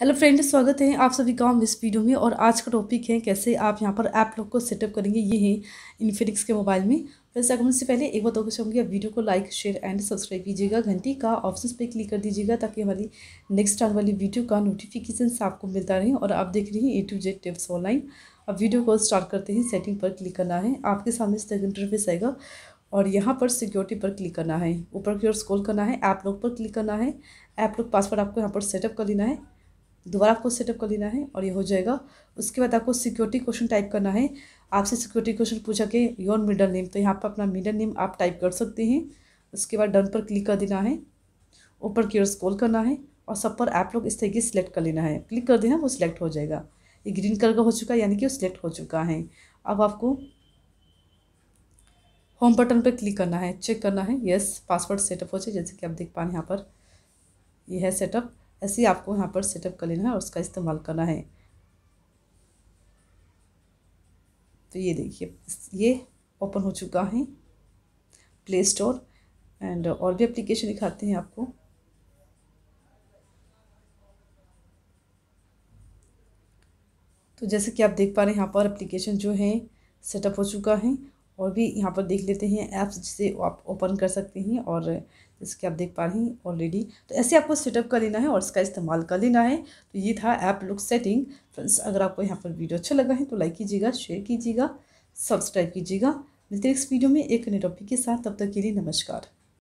hello friend स्वागत है आप सभी का इस वीडियो में और आज का टॉपिक है कैसे आप यहाँ पर ऐप लॉक को सेटअप करेंगे ये है इन्फिनिक्स के मोबाइल में वैसे अगर मुझसे पहले एक बात और चाहूँगी आप वीडियो को लाइक शेयर एंड सब्सक्राइब कीजिएगा घंटी का ऑप्शन पे क्लिक कर दीजिएगा ताकि हमारी नेक्स्ट आने वाली वीडियो का नोटिफिकेशन आपको मिलता रहे और आप देख रहे हैं A to Z tips online अब वीडियो को स्टार्ट करते हैं सेटिंग पर क्लिक करना है आपके सामने इस तक इंटरफेस आएगा और यहाँ पर सिक्योरिटी पर क्लिक करना है ऊपर की ओर स्कॉल करना है ऐप लॉक पर क्लिक करना है ऐप लॉक पासवर्ड आपको यहाँ पर सेटअप कर लेना है दोबारा आपको सेटअप कर लेना है और ये हो जाएगा उसके बाद आपको सिक्योरिटी क्वेश्चन टाइप करना है आपसे सिक्योरिटी क्वेश्चन पूछा के योर मिडल नेम तो यहाँ पर अपना मिडल नेम आप टाइप कर सकते हैं उसके बाद डन पर क्लिक कर देना है ऊपर की ओर स्कॉल करना है और सब पर आप लोग इस तरीके सेलेक्ट कर लेना है क्लिक कर देना वो सिलेक्ट हो जाएगा ये ग्रीन कलर का हो चुका है यानी कि वो सिलेक्ट हो चुका है अब आपको होम बटन पर क्लिक करना है चेक करना है यस पासवर्ड सेटअप हो जाए जैसे कि आप देख पा रहे यहाँ पर यह है सेटअप ऐसे ही आपको यहाँ पर सेटअप कर लेना है और उसका इस्तेमाल करना है तो ये देखिए ये ओपन हो चुका है प्ले स्टोर एंड और भी एप्लीकेशन दिखाते हैं आपको तो जैसे कि आप देख पा रहे हैं यहाँ पर एप्लीकेशन जो है सेटअप हो चुका है और भी यहाँ पर देख लेते हैं ऐप्स जिसे आप ओपन कर सकते हैं और जैसे कि आप देख पा रहे हैं ऑलरेडी तो ऐसे आपको सेटअप कर लेना है और इसका इस्तेमाल कर लेना है तो ये था ऐप लुक सेटिंग फ्रेंड्स अगर आपको यहाँ पर वीडियो अच्छा लगा है तो लाइक कीजिएगा शेयर कीजिएगा सब्सक्राइब कीजिएगा मिलते इस वीडियो में एक नए टॉपिक के साथ तब तक के लिए नमस्कार